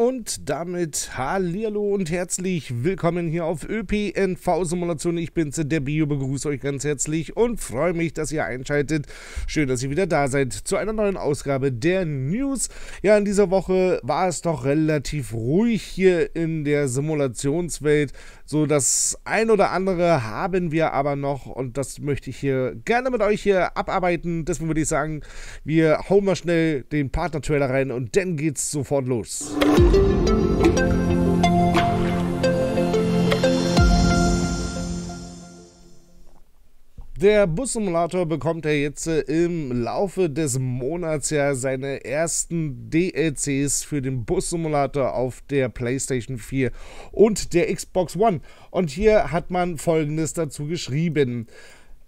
Und damit Hallihallo und herzlich willkommen hier auf ÖPNV Simulation. Ich bin's, der Bio, begrüße euch ganz herzlich und freue mich, dass ihr einschaltet. Schön, dass ihr wieder da seid zu einer neuen Ausgabe der News. Ja, in dieser Woche war es doch relativ ruhig hier in der Simulationswelt. So das ein oder andere haben wir aber noch und das möchte ich hier gerne mit euch hier abarbeiten. Deswegen würde ich sagen, wir hauen mal schnell den Partner-Trailer rein und dann geht's sofort los. Der Bussimulator bekommt ja jetzt äh, im Laufe des Monats ja seine ersten DLCs für den Bussimulator auf der PlayStation 4 und der Xbox One. Und hier hat man folgendes dazu geschrieben.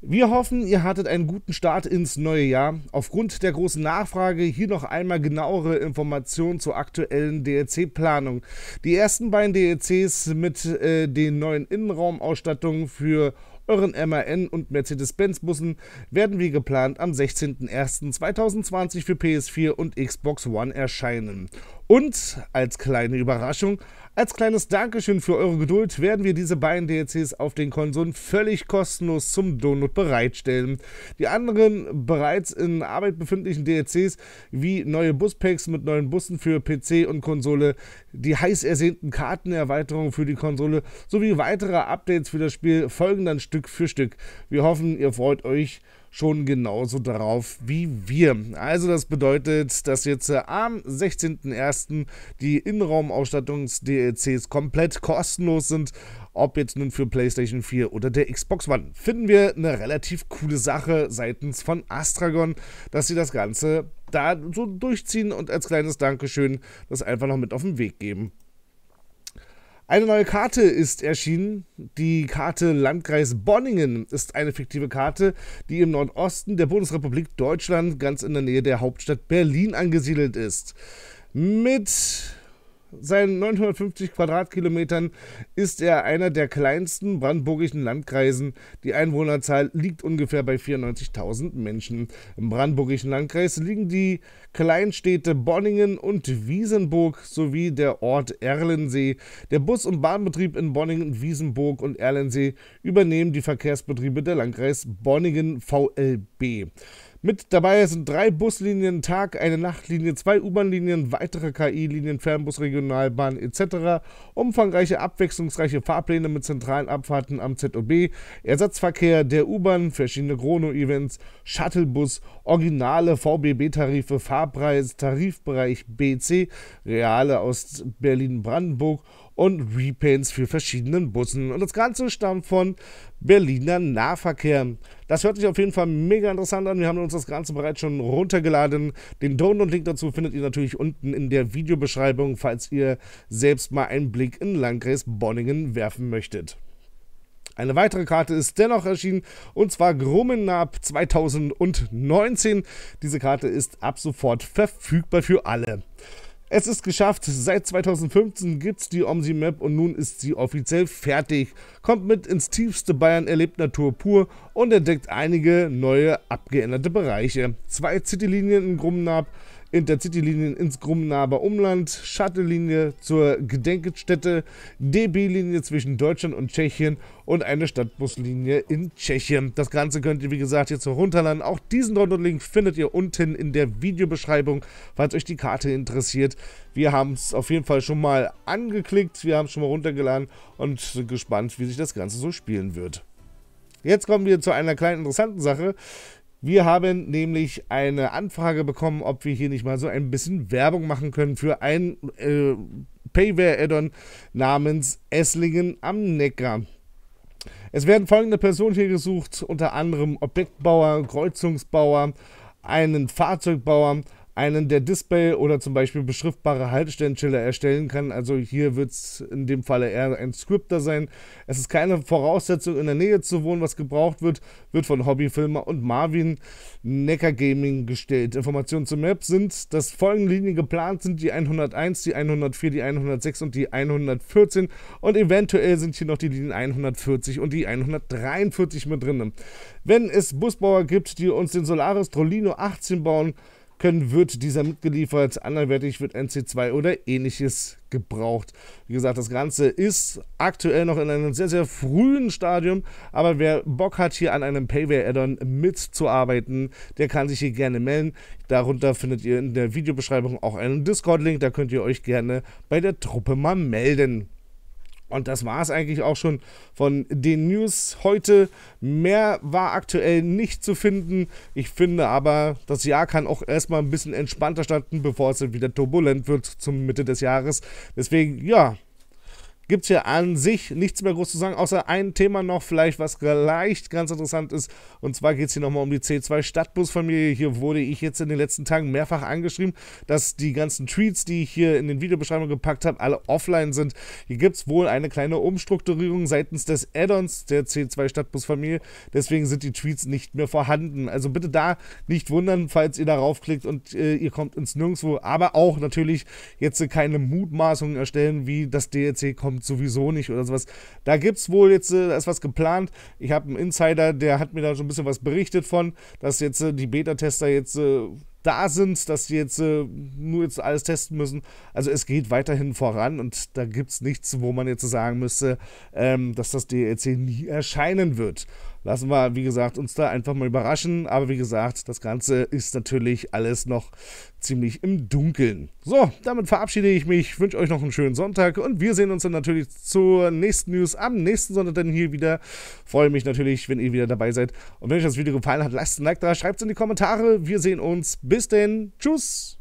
Wir hoffen, ihr hattet einen guten Start ins neue Jahr. Aufgrund der großen Nachfrage hier noch einmal genauere Informationen zur aktuellen DLC-Planung. Die ersten beiden DLCs mit äh, den neuen Innenraumausstattungen für euren MAN und Mercedes-Benz-Bussen werden wie geplant am 16.01.2020 für PS4 und Xbox One erscheinen. Und als kleine Überraschung, als kleines Dankeschön für eure Geduld werden wir diese beiden DLCs auf den Konsolen völlig kostenlos zum Download bereitstellen. Die anderen bereits in Arbeit befindlichen DLCs wie neue Buspacks mit neuen Bussen für PC und Konsole, die heiß ersehnten Kartenerweiterungen für die Konsole sowie weitere Updates für das Spiel folgen dann Stück für Stück. Wir hoffen, ihr freut euch schon genauso drauf wie wir. Also das bedeutet, dass jetzt äh, am 16.01. die Innenraumausstattungs-DLCs komplett kostenlos sind ob jetzt nun für PlayStation 4 oder der Xbox One. Finden wir eine relativ coole Sache seitens von Astragon, dass sie das Ganze da so durchziehen und als kleines Dankeschön das einfach noch mit auf den Weg geben. Eine neue Karte ist erschienen. Die Karte Landkreis Bonningen ist eine fiktive Karte, die im Nordosten der Bundesrepublik Deutschland ganz in der Nähe der Hauptstadt Berlin angesiedelt ist. Mit seinen 950 Quadratkilometern ist er einer der kleinsten brandenburgischen Landkreisen. Die Einwohnerzahl liegt ungefähr bei 94.000 Menschen. Im brandenburgischen Landkreis liegen die Kleinstädte Bonningen und Wiesenburg sowie der Ort Erlensee. Der Bus- und Bahnbetrieb in Bonningen, Wiesenburg und Erlensee übernehmen die Verkehrsbetriebe der Landkreis Bonningen VLB. Mit dabei sind drei Buslinien, Tag, eine Nachtlinie, zwei U-Bahn-Linien, weitere KI-Linien, Fernbus, Regionalbahn etc. Umfangreiche, abwechslungsreiche Fahrpläne mit zentralen Abfahrten am ZOB, Ersatzverkehr der U-Bahn, verschiedene Chrono-Events, Shuttlebus, originale VBB-Tarife, Fahrpreis, Tarifbereich BC, reale aus Berlin-Brandenburg und Repaints für verschiedene Bussen. Und das Ganze stammt von Berliner Nahverkehr. Das hört sich auf jeden Fall mega interessant an. Wir haben uns das Ganze bereits schon runtergeladen. Den download Link dazu findet ihr natürlich unten in der Videobeschreibung, falls ihr selbst mal einen Blick in Landkreis Bonningen werfen möchtet. Eine weitere Karte ist dennoch erschienen und zwar Grummenab 2019. Diese Karte ist ab sofort verfügbar für alle. Es ist geschafft. Seit 2015 gibt es die Omsi Map und nun ist sie offiziell fertig. Kommt mit ins tiefste Bayern, erlebt Natur pur und entdeckt einige neue abgeänderte Bereiche. Zwei Citylinien in Grumnab, Intercity-Linien ins Grumnaber Umland, Shuttle-Linie zur Gedenkstätte, DB-Linie zwischen Deutschland und Tschechien und eine Stadtbuslinie in Tschechien. Das Ganze könnt ihr, wie gesagt, jetzt herunterladen. Auch diesen Download-Link findet ihr unten in der Videobeschreibung, falls euch die Karte interessiert. Wir haben es auf jeden Fall schon mal angeklickt, wir haben es schon mal runtergeladen und sind gespannt, wie sich das Ganze so spielen wird. Jetzt kommen wir zu einer kleinen interessanten Sache. Wir haben nämlich eine Anfrage bekommen, ob wir hier nicht mal so ein bisschen Werbung machen können für ein äh, Payware-Add-on namens Esslingen am Neckar. Es werden folgende Personen hier gesucht, unter anderem Objektbauer, Kreuzungsbauer, einen Fahrzeugbauer, einen der Display- oder zum Beispiel beschriftbare Haltestellenschilder erstellen kann. Also hier wird es in dem Falle eher ein Scripter sein. Es ist keine Voraussetzung, in der Nähe zu wohnen. Was gebraucht wird, wird von Hobbyfilmer und Marvin Necker Gaming gestellt. Informationen zur Map sind, dass folgende Linien geplant sind. Die 101, die 104, die 106 und die 114. Und eventuell sind hier noch die Linien 140 und die 143 mit drin. Wenn es Busbauer gibt, die uns den Solaris Trollino 18 bauen, können, wird dieser mitgeliefert, Anderwertig wird NC2 oder ähnliches gebraucht. Wie gesagt, das Ganze ist aktuell noch in einem sehr, sehr frühen Stadium, aber wer Bock hat, hier an einem Payware-Add-on mitzuarbeiten, der kann sich hier gerne melden. Darunter findet ihr in der Videobeschreibung auch einen Discord-Link, da könnt ihr euch gerne bei der Truppe mal melden. Und das war es eigentlich auch schon von den News heute. Mehr war aktuell nicht zu finden. Ich finde aber, das Jahr kann auch erstmal ein bisschen entspannter starten, bevor es wieder turbulent wird zum Mitte des Jahres. Deswegen, ja, gibt es ja an sich nichts mehr groß zu sagen, außer ein Thema noch vielleicht, was vielleicht ganz interessant ist. Und zwar geht es hier nochmal um die C2 Stadtbusfamilie. Hier wurde ich jetzt in den letzten Tagen mehrfach angeschrieben, dass die ganzen Tweets, die ich hier in den Videobeschreibungen gepackt habe, alle offline sind. Hier gibt es wohl eine kleine Umstrukturierung seitens des Add-ons der C2 Stadtbusfamilie. Deswegen sind die Tweets nicht mehr vorhanden. Also bitte da nicht wundern, falls ihr darauf klickt und äh, ihr kommt ins Nirgendwo. Aber auch natürlich jetzt keine Mutmaßungen erstellen, wie das DLC kommt kommt sowieso nicht oder sowas. Da gibt es wohl jetzt, äh, da ist was geplant. Ich habe einen Insider, der hat mir da schon ein bisschen was berichtet von, dass jetzt äh, die Beta-Tester jetzt äh, da sind, dass die jetzt äh, nur jetzt alles testen müssen. Also es geht weiterhin voran und da gibt es nichts, wo man jetzt sagen müsste, ähm, dass das DLC nie erscheinen wird lassen wir, wie gesagt, uns da einfach mal überraschen. Aber wie gesagt, das Ganze ist natürlich alles noch ziemlich im Dunkeln. So, damit verabschiede ich mich, wünsche euch noch einen schönen Sonntag und wir sehen uns dann natürlich zur nächsten News am nächsten Sonntag dann hier wieder. Freue mich natürlich, wenn ihr wieder dabei seid. Und wenn euch das Video gefallen hat, lasst ein Like da, schreibt es in die Kommentare. Wir sehen uns. Bis denn. Tschüss.